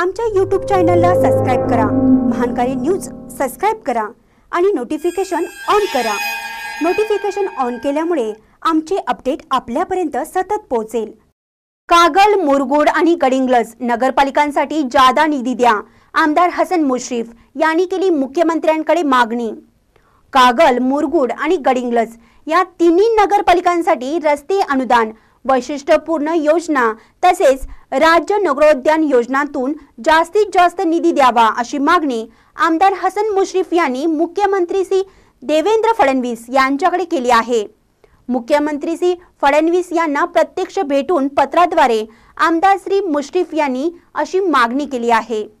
आमच्या यूट्यूब चॅनलला सबस्क्राईब करा महानकारी न्यूज सबस्क्राईब करा आणि नोटिफिकेशन ऑन करा नोटिफिकेशन ऑन केल्यामुळे आमचे अपडेट आपल्यापर्यंत सतत पोहोचेल कागल मुरगुड आणि गडिंग्लज नगरपालिकांसाठी जादा निधी द्या आमदार हसन मुश्रीफ यांनी केली मुख्यमंत्र्यांकडे मागणी कागल मुरगुड आणि गडिंग्लज या तिन्ही नगरपालिकांसाठी रस्ते अनुदान वैशिष्ट्यपूर्ण योजना तसेच राज्य नगरोद्यान योजनातून जास्तीत जास्त निधी द्यावा अशी मागणी आमदार हसन मुश्रीफ यांनी मुख्यमंत्री श्री देवेंद्र फडणवीस यांच्याकडे केली आहे मुख्यमंत्री श्री फडणवीस यांना प्रत्यक्ष भेटून पत्राद्वारे आमदार श्री मुश्रीफ यांनी अशी मागणी केली आहे